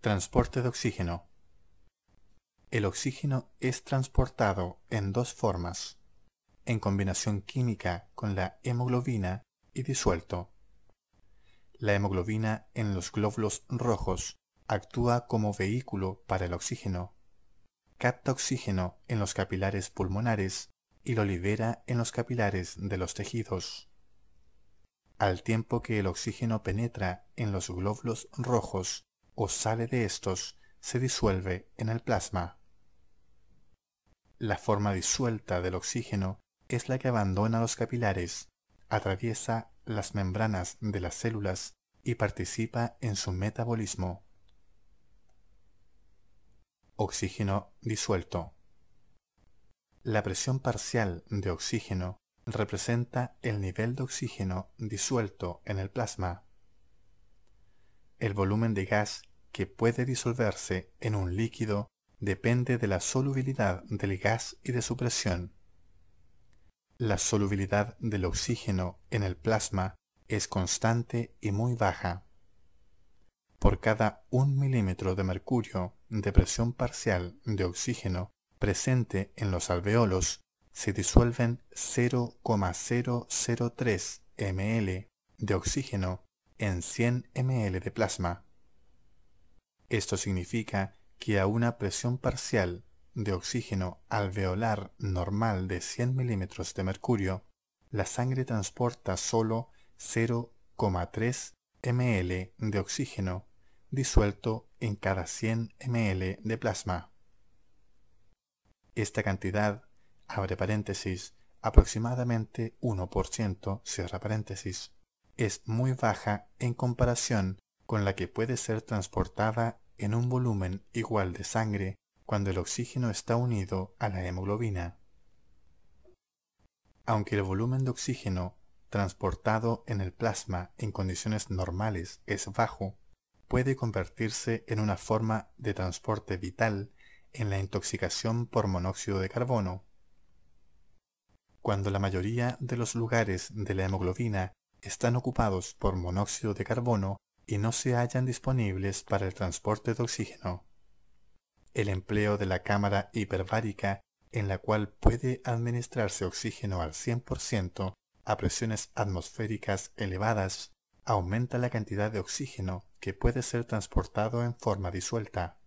Transporte de oxígeno. El oxígeno es transportado en dos formas, en combinación química con la hemoglobina y disuelto. La hemoglobina en los glóbulos rojos actúa como vehículo para el oxígeno. Capta oxígeno en los capilares pulmonares y lo libera en los capilares de los tejidos. Al tiempo que el oxígeno penetra en los glóbulos rojos o sale de estos se disuelve en el plasma. La forma disuelta del oxígeno es la que abandona los capilares, atraviesa las membranas de las células y participa en su metabolismo. Oxígeno disuelto. La presión parcial de oxígeno representa el nivel de oxígeno disuelto en el plasma. El volumen de gas que puede disolverse en un líquido depende de la solubilidad del gas y de su presión. La solubilidad del oxígeno en el plasma es constante y muy baja. Por cada un milímetro de mercurio de presión parcial de oxígeno presente en los alveolos, se disuelven 0,003 ml de oxígeno en 100 ml de plasma. Esto significa que a una presión parcial de oxígeno alveolar normal de 100 milímetros de mercurio, la sangre transporta solo 0,3 ml de oxígeno disuelto en cada 100 ml de plasma. Esta cantidad, abre paréntesis, aproximadamente 1%, cierra paréntesis, es muy baja en comparación con la que puede ser transportada en un volumen igual de sangre cuando el oxígeno está unido a la hemoglobina. Aunque el volumen de oxígeno transportado en el plasma en condiciones normales es bajo, puede convertirse en una forma de transporte vital en la intoxicación por monóxido de carbono. Cuando la mayoría de los lugares de la hemoglobina están ocupados por monóxido de carbono, y no se hallan disponibles para el transporte de oxígeno. El empleo de la cámara hiperbárica, en la cual puede administrarse oxígeno al 100% a presiones atmosféricas elevadas, aumenta la cantidad de oxígeno que puede ser transportado en forma disuelta.